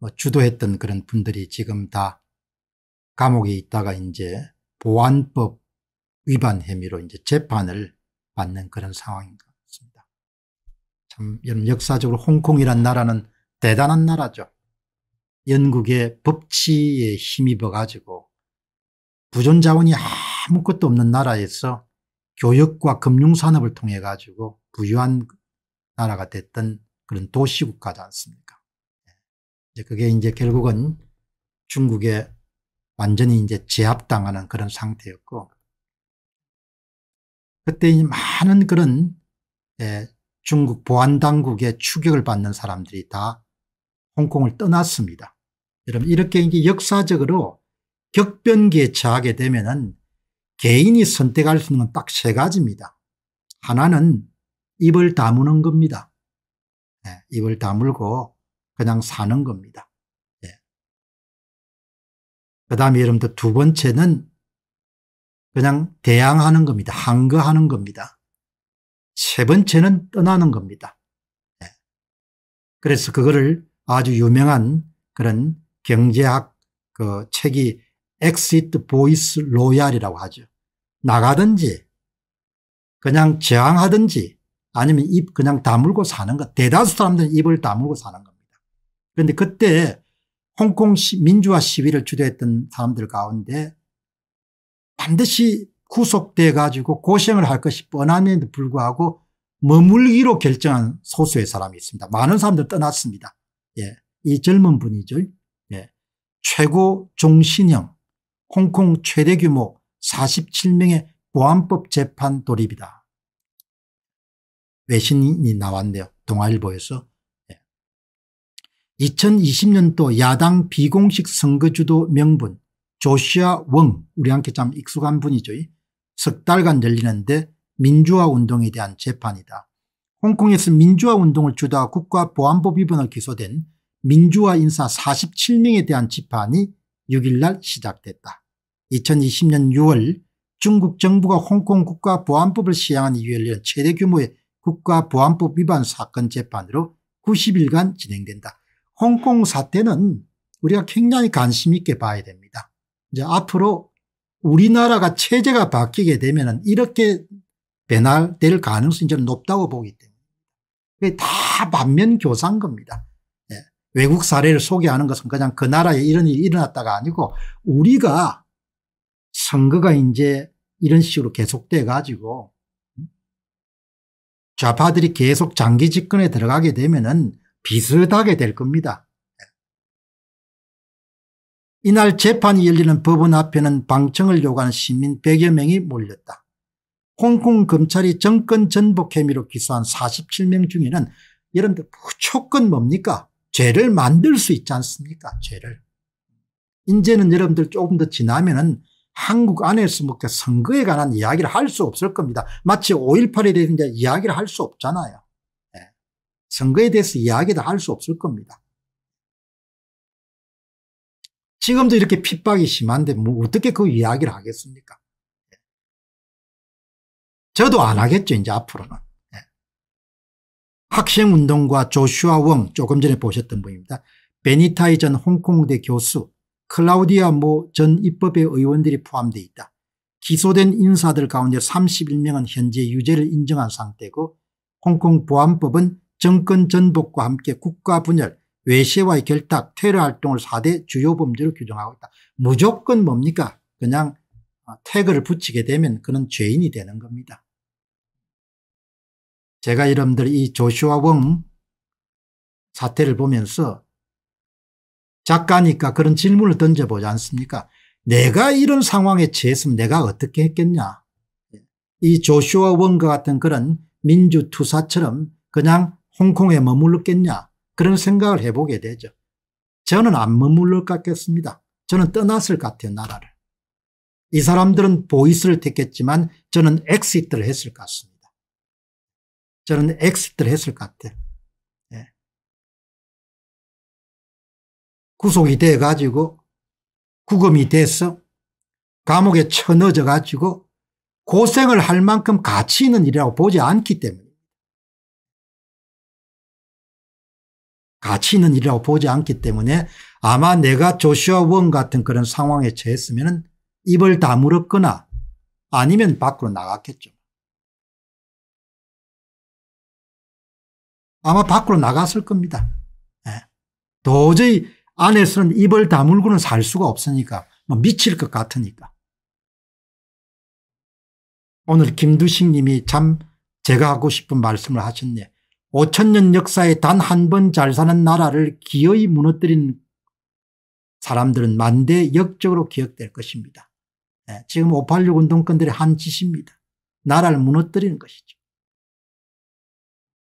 뭐 주도했던 그런 분들이 지금 다 감옥에 있다가 이제 보안법 위반 혐의로 이제 재판을 받는 그런 상황인 것 같습니다. 참 여러분 역사적으로 홍콩이란 나라는 대단한 나라죠. 영국의 법치에 힘입어 가지고 부존 자원이 아무것도 없는 나라에서 교역과 금융산업을 통해 가지고 부유한 나라가 됐던 그런 도시국가지 않습니까 이제 그게 이제 결국은 중국에 완전히 이제 제압당하는 그런 상태였고 그때 이제 많은 그런 예, 중국 보안당국의 추격을 받는 사람들이 다 홍콩을 떠났습니다. 여러분 이렇게 이제 역사적으로 격변기에 처하게 되면은 개인이 선택할 수 있는 건 딱 세 가지입니다. 하나는 입을 다무는 겁니다. 예, 입을 다물고 그냥 사는 겁니다. 예. 그 다음에 여러분들 두 번째는 그냥 대항하는 겁니다. 항거하는 겁니다. 세 번째는 떠나는 겁니다. 예. 그래서 그거를 아주 유명한 그런 경제학 그 책이 엑시트 보이스 로얄이라고 하죠. 나가든지 그냥 저항하든지 아니면 입 그냥 다물고 사는 것. 대다수 사람들은 입을 다물고 사는 겁니다. 그런데 그때 홍콩 민주화 시위를 주도했던 사람들 가운데 반드시 구속돼 가지고 고생을 할 것이 뻔함에도 불구하고 머물기로 결정한 소수의 사람이 있습니다. 많은 사람들 떠났습니다. 예. 이 젊은 분이죠. 예. 최고 종신형 홍콩 최대 규모 47명의 보안법 재판 돌입이다. 외신이 나왔네요. 동아일보에서 2020년도 야당 비공식 선거주도 명분 조시아 웡 우리한테 참 익숙한 분이죠. 석 달간 열리는데 민주화 운동에 대한 재판이다. 홍콩에서 민주화 운동을 주도한 국가보안법 위반을 기소된 민주화 인사 47명에 대한 재판이 6일날 시작됐다. 2020년 6월 중국 정부가 홍콩 국가보안법을 시행한 이후에 열린 최대 규모의 국가보안법 위반 사건 재판으로 90일간 진행된다. 홍콩 사태는 우리가 굉장히 관심 있게 봐야 됩니다. 이제 앞으로 우리나라가 체제가 바뀌게 되면 이렇게 변화될 가능성이 좀 높다고 보기 때문에 그게 다 반면 교사인 겁니다. 예. 외국 사례를 소개하는 것은 그냥 그 나라에 이런 일이 일어났다가 아니고 우리가 선거가 이제 이런 식으로 계속돼 가지고 음, 좌파들이 계속 장기 집권에 들어가게 되면은 비슷하게 될 겁니다. 이날 재판이 열리는 법원 앞에는 방청을 요구한 시민 100여 명이 몰렸다. 홍콩 검찰이 정권 전복 혐의로 기소한 47명 중에는 여러분들 무조건 뭡니까? 죄를 만들 수 있지 않습니까? 죄를. 이제는 여러분들 조금 더 지나면 은 한국 안에서 뭐 선거에 관한 이야기를 할 수 없을 겁니다. 마치 5.18에 대해 이야기를 할 수 없잖아요. 선거에 대해서 이야기도 할 수 없을 겁니다. 지금도 이렇게 핍박이 심한데 뭐 어떻게 그 이야기를 하겠습니까? 저도 안 하겠죠 이제 앞으로는. 예. 학생운동과 조슈아 웡 조금 전에 보셨던 분입니다. 베니타이 전 홍콩대 교수 클라우디아 모 전 입법의 의원들이 포함되어 있다. 기소된 인사들 가운데 31명은 현재 유죄를 인정한 상태고 홍콩 보안법은 정권 전복과 함께 국가 분열 외세와의 결탁 테러 활동을 4대 주요 범죄로 규정하고 있다. 무조건 뭡니까 그냥 어, 태그를 붙이게 되면 그는 죄인이 되는 겁니다. 제가 여러분들 이 조슈아 웡 사태를 보면서 작가니까 그런 질문을 던져보지 않습니까 내가 이런 상황에 처했으면 내가 어떻게 했겠냐 이 조슈아 원과 같은 그런 민주투사처럼 그냥 홍콩에 머물렀겠냐 그런 생각을 해보게 되죠. 저는 안 머물러 같겠습니다 저는 떠났을 것 같아요 나라를. 이 사람들은 보이스를 택했지만 저는 엑시트를 했을 것 같습니다. 저는 엑시트를 했을 것 같아요. 예. 구속이 돼가지고 구금이 돼서 감옥에 쳐넣어져 가지고 고생을 할 만큼 가치 있는 일이라고 보지 않기 때문에 가치 있는 일이라고 보지 않기 때문에 아마 내가 조슈아 원 같은 그런 상황에 처했으면 입을 다물었거나 아니면 밖으로 나갔겠죠. 아마 밖으로 나갔을 겁니다. 예. 도저히 안에서는 입을 다물고는 살 수가 없으니까 뭐 미칠 것 같으니까. 오늘 김두식 님이 참 제가 하고 싶은 말씀을 하셨네. 5천년 역사에 단 한 번 잘 사는 나라를 기어이 무너뜨린 사람들은 만대 역적으로 기억될 것입니다. 네, 지금 586 운동권들의 한 짓입니다. 나라를 무너뜨리는 것이죠.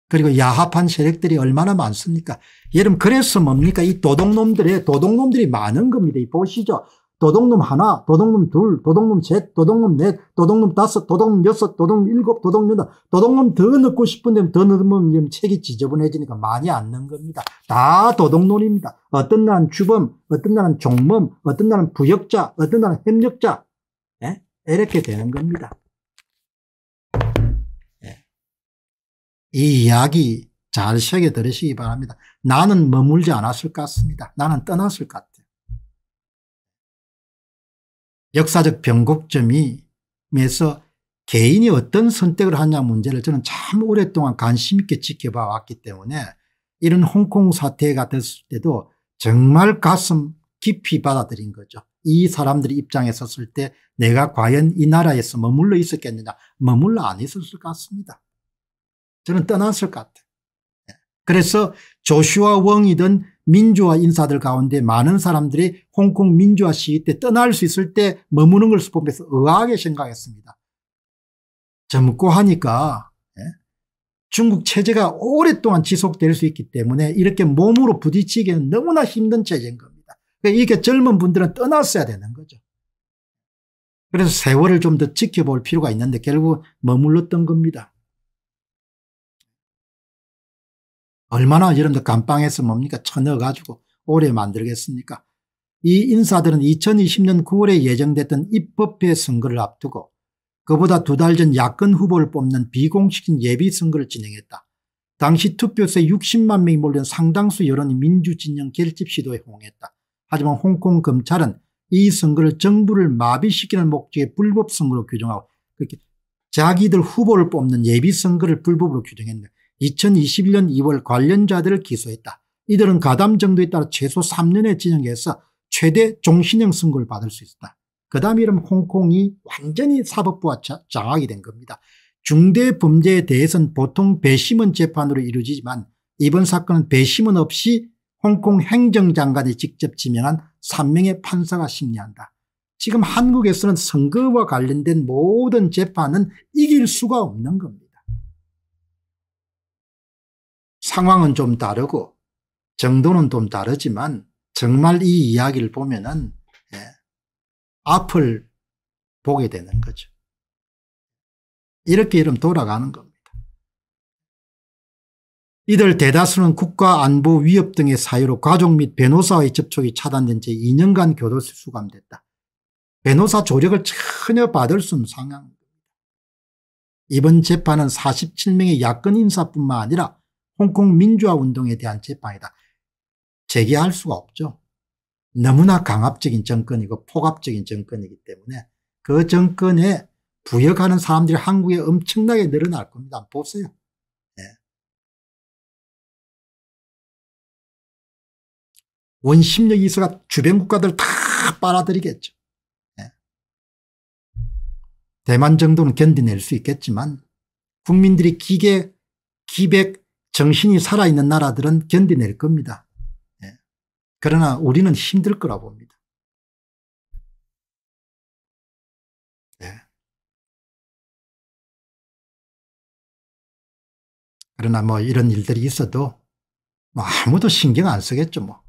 그리고 야합한 세력들이 얼마나 많습니까? 여러분 그래서 뭡니까? 이 도둑놈들의 도둑놈들이 많은 겁니다. 보시죠. 도둑놈 하나, 도둑놈 둘, 도둑놈 셋, 도둑놈 넷, 도둑놈 다섯, 도둑놈 여섯, 도둑놈 일곱, 도둑놈 여덟, 도둑놈 더 넣고 싶은데 더 넣으면 책이 지저분해지니까 많이 안넣은 겁니다. 다 도둑놈입니다. 어떤 날은 주범, 어떤 날은 종범, 어떤 날은 부역자, 어떤 날은 협력자. 예? 이렇게 되는 겁니다. 예. 이 이야기 잘 새겨 들으시기 바랍니다. 나는 머물지 않았을 것 같습니다. 나는 떠났을 것 같습니다. 역사적 변곡점이면서 개인이 어떤 선택을 하냐 문제를 저는 참 오랫동안 관심 있게 지켜봐 왔기 때문에 이런 홍콩 사태가 됐을 때도 정말 가슴 깊이 받아들인 거죠. 이 사람들이 입장에 섰을 때 내가 과연 이 나라에서 머물러 있었겠느냐 머물러 안 있었을 것 같습니다. 저는 떠났을 것 같아요. 예. 그래서 조슈아 웡이든 민주화 인사들 가운데 많은 사람들이 홍콩 민주화 시위 때 떠날 수 있을 때 머무는 걸 보면서 의아하게 생각했습니다. 젊고 하니까 예, 중국 체제가 오랫동안 지속될 수 있기 때문에 이렇게 몸으로 부딪히기는 너무나 힘든 체제인 겁니다. 그러니까 이렇게 젊은 분들은 떠났어야 되는 거죠. 그래서 세월을 좀 더 지켜볼 필요가 있는데 결국 머물렀던 겁니다. 얼마나 여러분들 감방에서 뭡니까 쳐넣어가지고 오래 만들겠습니까 이 인사들은 2020년 9월에 예정됐던 입법회 선거를 앞두고 그보다 두 달 전 야권 후보를 뽑는 비공식인 예비선거를 진행했다. 당시 투표세 60만 명이 몰린 상당수 여론이 민주진영 결집 시도에 홍했다. 하지만 홍콩 검찰은 이 선거를 정부를 마비시키는 목적의 불법 선거로 규정하고 그렇게 자기들 후보를 뽑는 예비선거를 불법으로 규정했네. 2021년 2월 관련자들을 기소했다. 이들은 가담 정도에 따라 최소 3년의 진역에서 최대 종신형 선고를 받을 수 있었다. 그 다음 이름 홍콩이 완전히 사법부와 장악이 된 겁니다. 중대 범죄에 대해서는 보통 배심원 재판으로 이루어지지만 이번 사건은 배심원 없이 홍콩 행정장관이 직접 지명한 3명의 판사가 심리한다. 지금 한국에서는 선거와 관련된 모든 재판은 이길 수가 없는 겁니다. 상황은 좀 다르고 정도는 좀 다르지만 정말 이 이야기를 보면은 예, 앞을 보게 되는 거죠. 이렇게 이름 돌아가는 겁니다. 이들 대다수는 국가 안보 위협 등의 사유로 가족 및 변호사와의 접촉이 차단된 채 2년간 교도소 수감됐다. 변호사 조력을 전혀 받을 수 없는 상황입니다. 이번 재판은 47명의 야권 인사뿐만 아니라 홍콩 민주화 운동에 대한 재판이다. 제기할 수가 없죠. 너무나 강압적인 정권이고 폭압적인 정권이기 때문에 그 정권에 부역하는 사람들이 한국에 엄청나게 늘어날 겁니다. 보세요. 네. 원심력 이수가 주변 국가들 다 빨아들이겠죠. 네. 대만 정도는 견디낼 수 있겠지만 국민들이 기계 기백 정신이 살아있는 나라들은 견디낼 겁니다. 예. 그러나 우리는 힘들 거라 봅니다. 예. 그러나 뭐 이런 일들이 있어도 뭐 아무도 신경 안 쓰겠죠 뭐.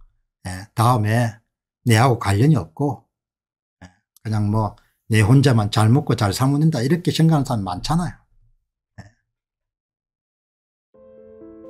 예. 다음에 내하고 관련이 없고 예. 그냥 뭐 내 혼자만 잘 먹고 잘 사먹는다 이렇게 생각하는 사람 많잖아요.